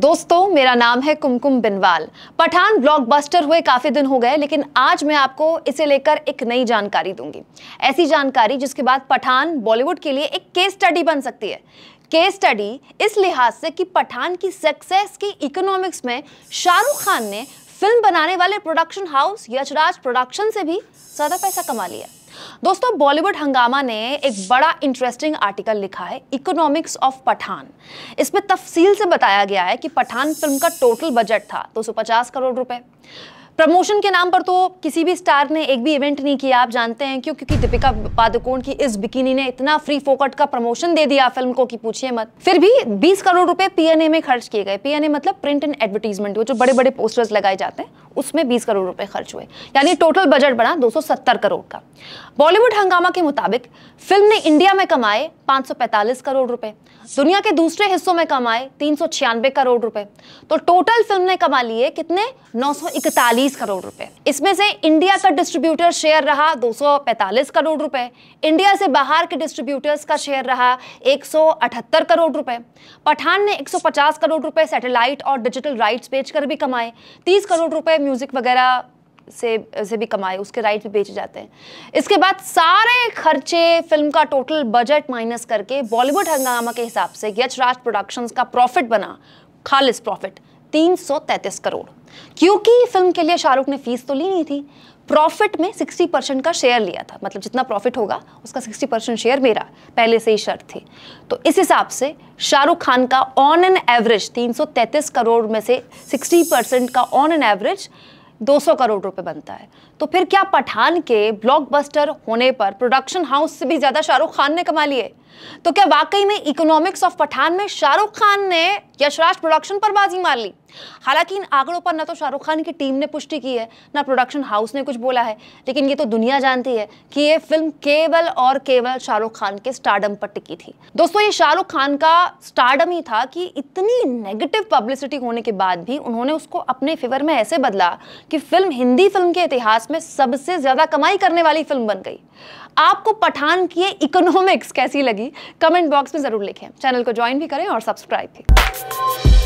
दोस्तों मेरा नाम है कुमकुम बिनवाल पठान ब्लॉकबस्टर हुए काफ़ी दिन हो गए लेकिन आज मैं आपको इसे लेकर एक नई जानकारी दूंगी ऐसी जानकारी जिसके बाद पठान बॉलीवुड के लिए एक केस स्टडी बन सकती है केस स्टडी इस लिहाज से कि पठान की सक्सेस की इकोनॉमिक्स में शाहरुख खान ने फिल्म बनाने वाले प्रोडक्शन हाउस यशराज प्रोडक्शन से भी ज़्यादा पैसा कमा लिया दोस्तों बॉलीवुड हंगामा ने एक बड़ा इंटरेस्टिंग आर्टिकल लिखा है इकोनॉमिक्स ऑफ पठान इसमें तफसील से बताया गया है कि पठान फिल्म का टोटल बजट था 250 करोड़ रुपए प्रमोशन के नाम पर तो किसी भी स्टार ने एक भी इवेंट नहीं किया आप जानते हैं क्यों क्योंकि दीपिका पादुकोण की इस बिकिनी ने इतना फ्री फोकट का प्रमोशन दे दिया फिल्म को कि पूछिए मत फिर भी 20 करोड़ रुपए पीएनए में खर्च किए गए पीएनए मतलब प्रिंट एंड एडवर्टीजमेंट जो बड़े बड़े पोस्टर्स लगाए जाते हैं उसमें 20 करोड़ रुपए खर्च हुए यानी टोटल बजट बना 270 करोड़ का बॉलीवुड हंगामा के मुताबिक फिल्म ने इंडिया में कमाए 545 करोड़ रुपए दुनिया के दूसरे हिस्सों में कमाए तीन करोड़ रुपए तो टोटल फिल्म ने कमा लिए कितने 941 करोड़ रुपए इसमें से इंडिया का डिस्ट्रीब्यूटर शेयर रहा 245 करोड़ रुपए इंडिया से बाहर के डिस्ट्रीब्यूटर्स का शेयर रहा 178 करोड़ रुपए पठान ने 150 करोड़ रुपए सैटेलाइट और डिजिटल राइट्स बेचकर भी कमाए तीस करोड़ रुपए है म्यूज़िक वगैरह से से भी कमाए उसके राइट भी बेचे जाते हैं इसके बाद सारे खर्चे फिल्म का टोटल बजट माइनस करके बॉलीवुड हंगामा के हिसाब से यशराज प्रोडक्शंस का प्रॉफिट बना खालिस प्रॉफिट 333 करोड़ क्योंकि फिल्म के लिए शाहरुख ने फीस तो ली नहीं थी प्रॉफिट में 60 परसेंट का शेयर लिया था मतलब जितना प्रॉफिट होगा उसका 60 परसेंट शेयर मेरा पहले से ही शर्त थी तो इस हिसाब से शाहरुख खान का ऑन एन एवरेज 333 करोड़ में से 60 परसेंट का ऑन एन एवरेज 200 करोड़ रुपए बनता है तो फिर क्या पठान के ब्लॉकबस्टर होने पर प्रोडक्शन हाउस से भी ज़्यादा शाहरुख खान ने कमा लिए तो क्या वाकई में इकोनॉमिक्स ऑफ पठान में शाहरुख खान ने यशराज प्रोडक्शन पर बाजी मार ली हालांकि इन आंकड़ों पर न तो शाहरुख खान की टीम ने पुष्टि की है न प्रोडक्शन हाउस ने कुछ बोला है लेकिन ये तो दुनिया जानती है कि ये फिल्म केवल और केवल शाहरुख खान के स्टार्डम पर टिकी थी दोस्तों ये शाहरुख खान का स्टार्डम ही था कि इतनी नेगेटिव पब्लिसिटी होने के बाद भी उन्होंने उसको अपने फेवर में ऐसे बदला कि फिल्म हिंदी फिल्म के इतिहास में सबसे ज्यादा कमाई करने वाली फिल्म बन गई आपको पठान की इकोनॉमिक्स कैसी लगी कमेंट बॉक्स में ज़रूर लिखें चैनल को ज्वाइन भी करें और सब्सक्राइब भी